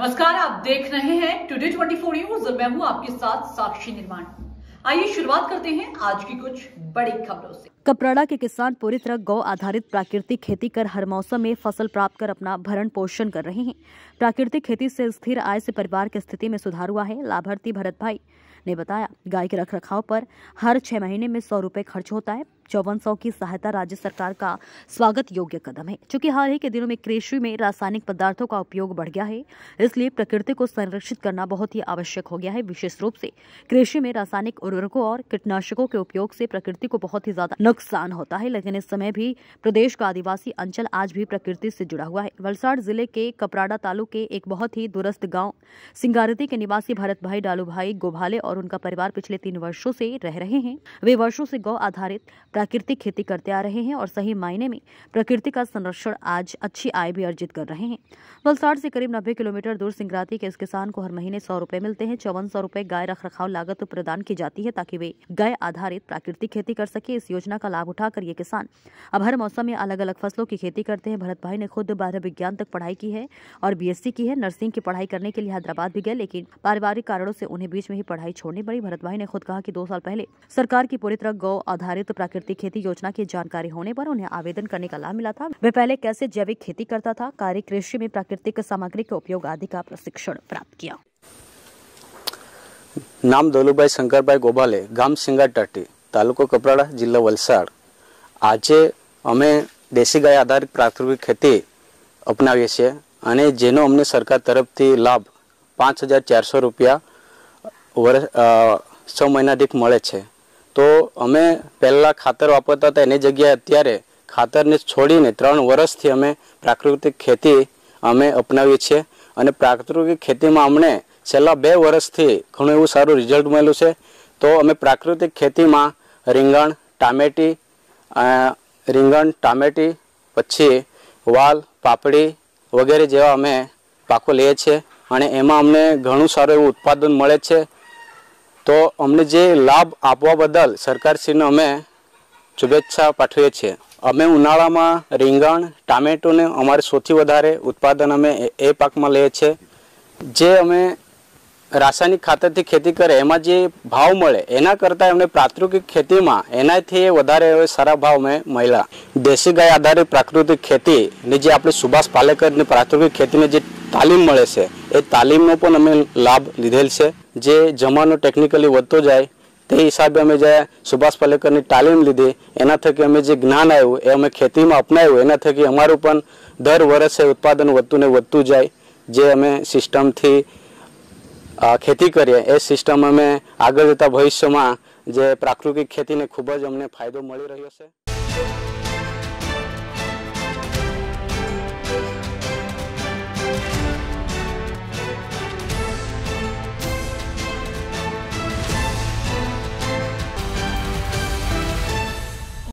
नमस्कार आप देख रहे हैं टुडे 24 न्यूज और मैं हूं आपके साथ साक्षी निर्माण आइए शुरुआत करते हैं आज की कुछ बड़ी खबरों से कपराड़ा के किसान पूरी तरह गौ आधारित प्राकृतिक खेती कर हर मौसम में फसल प्राप्त कर अपना भरण पोषण कर रहे हैं प्राकृतिक खेती से स्थिर आय से परिवार की स्थिति में सुधार हुआ है लाभार्थी भरत भाई ने बताया गाय के रख रखाव पर हर छह महीने में सौ रुपए खर्च होता है चौवन सौ की सहायता राज्य सरकार का स्वागत योग्य कदम है चूंकि हाल ही के दिनों में कृषि में रासायनिक पदार्थों का उपयोग बढ़ गया है इसलिए प्रकृति को संरक्षित करना बहुत ही आवश्यक हो गया है विशेष रूप से कृषि में रासायनिक उर्वरकों और कीटनाशकों के उपयोग से प्रकृति को बहुत ही ज्यादा नुकसान होता है लेकिन इस समय भी प्रदेश का आदिवासी अंचल आज भी प्रकृति से जुड़ा हुआ है वलसाड़ जिले के कपराड़ा तालु के एक बहुत ही दूरस्थ गाँव सिंगारती के निवासी भरत भाई डालू भाई गोभाले और उनका परिवार पिछले तीन वर्षो से रह रहे हैं वे वर्षो से गौ आधारित प्राकृतिक खेती करते आ रहे हैं और सही मायने में प्रकृति का संरक्षण आज अच्छी आय भी अर्जित कर रहे हैं वलसाड़ से करीब नब्बे किलोमीटर दूर सिंगराती के इस किसान को हर महीने सौ रुपए मिलते हैं चौवन सौ रुपए गाय रख रखाव लागत प्रदान की जाती है ताकि वे गाय आधारित प्राकृतिक खेती कर सके इस योजना का लाभ उठाकर ये किसान अब हर मौसम में अलग अलग फसलों की खेती करते हैं भरत भाई ने खुद बारह विज्ञान तक पढ़ाई की है और बीएससी की है नर्सिंग की पढ़ाई करने के लिए हैदराबाद भी गए लेकिन पारिवारिक कारणों से उन्हें बीच में ही पढ़ाई छोड़नी पड़ी भरत भाई ने खुद कहा कि दो साल पहले सरकार की पूरी तरह गौ आधारित प्राकृतिक मिट्टी खेती योजना की जानकारी होने पर उन्हें आवेदन करने का लाभ मिला था वह पहले कैसे जैविक खेती करता था कार्य कृषि में प्राकृतिक सामग्री के उपयोग आदि का प्रशिक्षण प्राप्त किया નામ દોલુભાઈ શંકરભાઈ ગોબાલે ગામ સિંગાટાટી તાલુકો કપરાડા જિલ્લો વલસાડ આજે અમે દેશી ગાય આધારિત પ્રાકૃતિક ખેતી અપનાવીએ છીએ અને જેનો અમને સરકાર તરફથી લાભ પાંચ હજાર ચારસો રૂપિયા વર્ષ છ મહિના દીઠ મળે છે તો અમે પહેલાં ખાતર વાપરતા હતા એની જગ્યાએ અત્યારે ખાતરને છોડીને ત્રણ વર્ષથી અમે પ્રાકૃતિક ખેતી અમે અપનાવીએ છીએ અને પ્રાકૃતિક ખેતીમાં અમને છેલ્લા બે વર્ષથી ઘણું એવું સારું રિઝલ્ટ મળેલું છે તો અમે પ્રાકૃતિક ખેતીમાં રીંગણ ટામેટી રીંગણ ટામેટી પછી વાલ પાપડી વગેરે જેવા અમે પાકો લઈએ છીએ અને એમાં અમને ઘણું સારું એવું ઉત્પાદન મળે છે તો અમને જે લાભ આપવા બદલ સરકાર શ્રીને અમે શુભેચ્છાઓ પાઠવે છે અમે ઉનાળામાં રીંગણ ટામેટાને અમારે સૌથી વધારે ઉત્પાદન અમે એ પાકમાં લે છે જે અમે રાસાયણિક ખાતરથી ખેતી કરે એમાં જે ભાવ મળે એના કરતાં અમને પ્રાકૃતિક ખેતીમાં એનાથી વધારે સરા ભાવમાં મળ્યા દેશી ગાય આધારિત પ્રાકૃતિક ખેતી ની જે આપણે સુભાષ પાલેકરને પ્રાકૃતિક ખેતીને જે તાલીમ મળે છે એ તાલીમનો પણ અમે લાભ લીધેલ છે જે જમાનો ટેકનિકલી વધતો જાય તે હિસાબે અમે જાય સુભાષ પાલેકરની તાલીમ લીધી એના થકે અમે જે જ્ઞાન આયુ એ અમે ખેતીમાં અપનાવ્યું એના થકે અમારું પણ દર વર્ષે ઉત્પાદન વધતું ને વધતું જાય જે અમે સિસ્ટમ થી આ ખેતી કરીએ એ સિસ્ટમ અમે આગળ જતા ભવિષ્યમાં જે પ્રાકૃતિક ખેતીને ખૂબ જ અમને ફાયદો મળી રહ્યો છે